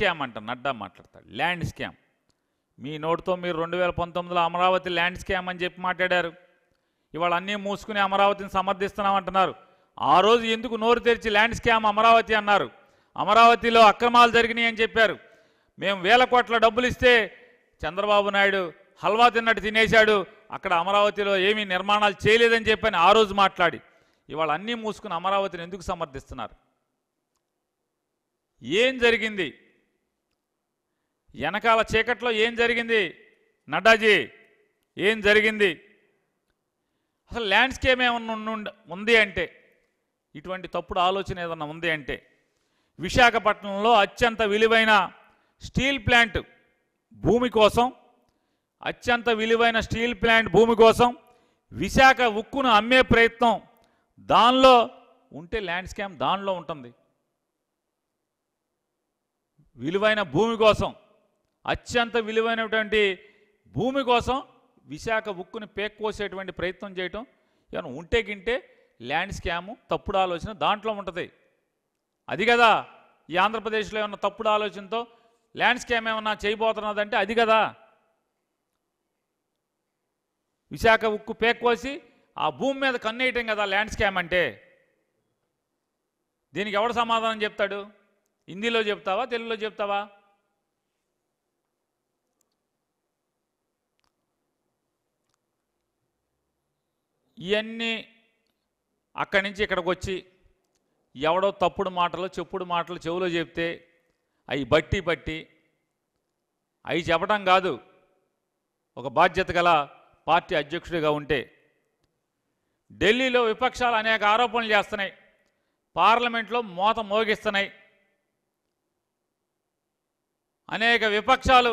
scam అంట నడ్డా మాట్లాడతాడు land scam మీ నోటుతో మీరు రెండు వేల పంతొమ్మిదిలో అమరావతి ల్యాండ్ స్కామ్ అని చెప్పి మాట్లాడారు ఇవాళ అన్నీ మూసుకుని అమరావతిని సమర్థిస్తున్నామంటున్నారు ఆ రోజు ఎందుకు నోరు తెరిచి ల్యాండ్ స్కామ్ అమరావతి అన్నారు అమరావతిలో అక్రమాలు జరిగినాయి అని చెప్పారు మేము వేల కోట్ల డబ్బులు ఇస్తే చంద్రబాబు నాయుడు హల్వా తిన్నట్టు తినేశాడు అక్కడ అమరావతిలో ఏమీ నిర్మాణాలు చేయలేదని చెప్పని ఆ రోజు మాట్లాడి ఇవాళ అన్నీ మూసుకుని అమరావతిని ఎందుకు సమర్థిస్తున్నారు ఏం జరిగింది వెనకాల చీకట్లో ఏం జరిగింది నడ్డాజీ ఏం జరిగింది అసలు ల్యాండ్స్కేప్ ఏమన్నా ఉంది అంటే ఇటువంటి తప్పుడు ఆలోచన ఏదన్నా ఉంది అంటే విశాఖపట్నంలో అత్యంత విలువైన స్టీల్ ప్లాంట్ భూమి కోసం అత్యంత విలువైన స్టీల్ ప్లాంట్ భూమి కోసం విశాఖ ఉక్కును అమ్మే ప్రయత్నం దానిలో ఉంటే ల్యాండ్స్కేమ్ దానిలో ఉంటుంది విలువైన భూమి కోసం అత్యంత విలువైనటువంటి భూమి కోసం విశాఖ ఉక్కుని పేక్కోసేటువంటి ప్రయత్నం చేయటం ఏమైనా ఉంటే గింటే ల్యాండ్ స్కాము తప్పుడు ఆలోచన దాంట్లో ఉంటుంది అది కదా ఈ ఆంధ్రప్రదేశ్లో ఏమన్నా తప్పుడు ఆలోచనతో ల్యాండ్ స్కామ్ ఏమన్నా చేయబోతున్నదంటే అది కదా విశాఖ ఉక్కు పేక్కోసి ఆ భూమి మీద కన్నేయటం కదా ల్యాండ్ స్కామ్ అంటే దీనికి ఎవడు సమాధానం చెప్తాడు హిందీలో చెప్తావా తెలుగులో చెప్తావా ఇవన్నీ అక్కడి నుంచి ఇక్కడికి వచ్చి ఎవడో తప్పుడు మాటలు చెప్పుడు మాటలు చెవులో చెప్తే అవి బట్టి బట్టి అవి చెప్పడం కాదు ఒక బాధ్యత గల పార్టీ అధ్యక్షుడిగా ఉంటే ఢిల్లీలో విపక్షాలు అనేక ఆరోపణలు చేస్తున్నాయి పార్లమెంట్లో మోత మోగిస్తున్నాయి అనేక విపక్షాలు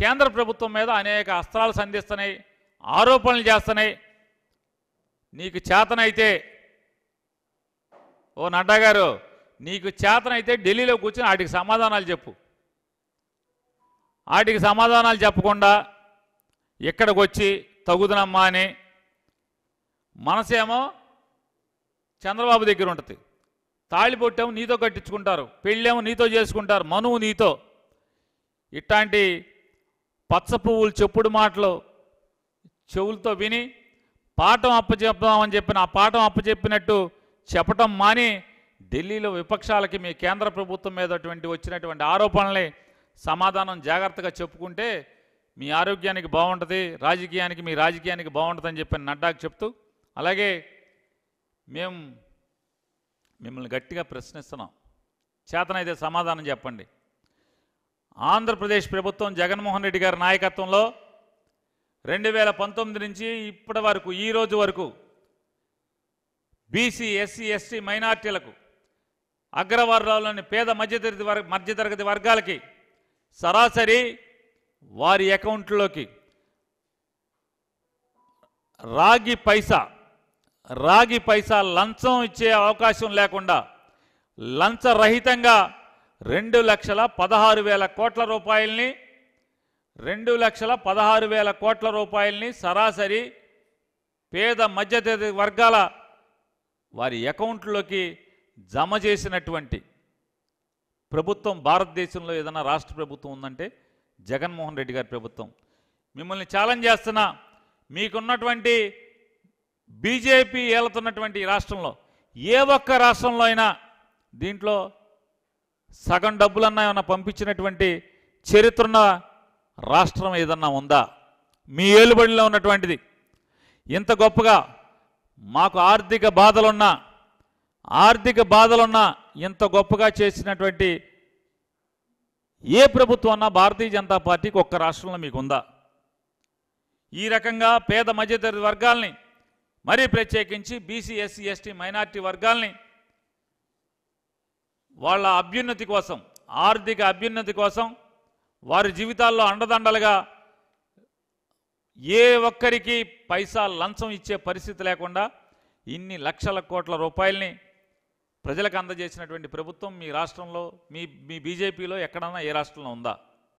కేంద్ర ప్రభుత్వం మీద అనేక అస్త్రాలు సంధిస్తున్నాయి ఆరోపణలు చేస్తున్నాయి నీకు చేతనైతే ఓ నడ్డా గారు నీకు చేతనైతే ఢిల్లీలో కూర్చొని వాటికి సమాధానాలు చెప్పు వాటికి సమాధానాలు చెప్పకుండా ఇక్కడికి వచ్చి తగుదనమ్మా అని మనసేమో చంద్రబాబు దగ్గర ఉంటుంది తాళిపొట్టేమో నీతో కట్టించుకుంటారు పెళ్ళేమో నీతో చేసుకుంటారు మనువు నీతో ఇట్లాంటి పచ్చ పువ్వులు చెప్పుడు మాటలు చెవులతో విని పాఠం అప్పచెప్దామని చెప్పిన ఆ పాఠం అప్పచెప్పినట్టు చెప్పటం మాని ఢిల్లీలో విపక్షాలకి మీ కేంద్ర ప్రభుత్వం మీద వచ్చినటువంటి ఆరోపణల్ని సమాధానం జాగ్రత్తగా చెప్పుకుంటే మీ ఆరోగ్యానికి బాగుంటుంది రాజకీయానికి మీ రాజకీయానికి బాగుంటుందని చెప్పిన నడ్డాకు చెప్తూ అలాగే మేము మిమ్మల్ని గట్టిగా ప్రశ్నిస్తున్నాం చేతనైతే సమాధానం చెప్పండి ఆంధ్రప్రదేశ్ ప్రభుత్వం జగన్మోహన్ రెడ్డి గారి నాయకత్వంలో రెండు వేల పంతొమ్మిది నుంచి ఇప్పటి వరకు ఈ రోజు వరకు బీసీ ఎస్సీ ఎస్టీ మైనార్టీలకు అగ్రవర్గాల్లోని పేద మధ్యతరగతి వర్గ మధ్యతరగతి వర్గాలకి సరాసరి వారి అకౌంట్లోకి రాగి పైసా రాగి పైసా లంచం ఇచ్చే అవకాశం లేకుండా లంచరహితంగా రెండు లక్షల పదహారు వేల కోట్ల రూపాయల్ని రెండు లక్షల పదహారు వేల కోట్ల రూపాయలని సరాసరి పేద మధ్యతరగతి వర్గాల వారి అకౌంట్లోకి జమ చేసినటువంటి ప్రభుత్వం భారతదేశంలో ఏదైనా రాష్ట్ర ప్రభుత్వం ఉందంటే జగన్మోహన్ రెడ్డి గారి ప్రభుత్వం మిమ్మల్ని ఛాలెంజ్ చేస్తున్నా మీకున్నటువంటి బీజేపీ ఏలుతున్నటువంటి రాష్ట్రంలో ఏ ఒక్క రాష్ట్రంలో అయినా దీంట్లో సగం డబ్బులన్నా ఏమైనా పంపించినటువంటి చరిత్రన రాష్ట్రం ఏదన్నా ఉందా మీ ఏలుబడిలో ఉన్నటువంటిది ఇంత గొప్పగా మాకు ఆర్థిక బాధలున్నా ఆర్థిక బాధలున్నా ఇంత గొప్పగా చేసినటువంటి ఏ ప్రభుత్వం అన్నా భారతీయ జనతా పార్టీకి ఒక్క రాష్ట్రంలో మీకుందా ఈ రకంగా పేద మధ్యతర వర్గాల్ని మరీ ప్రత్యేకించి బీసీ ఎస్సీ ఎస్టీ మైనార్టీ వర్గాల్ని వాళ్ళ అభ్యున్నతి కోసం ఆర్థిక అభ్యున్నతి కోసం వారి జీవితాల్లో అండదండలుగా ఏ ఒక్కరికి పైసా లంచం ఇచ్చే పరిస్థితి లేకుండా ఇన్ని లక్షల కోట్ల రూపాయల్ని ప్రజలకు అందజేసినటువంటి ప్రభుత్వం మీ రాష్ట్రంలో మీ మీ బీజేపీలో ఎక్కడన్నా ఏ రాష్ట్రంలో ఉందా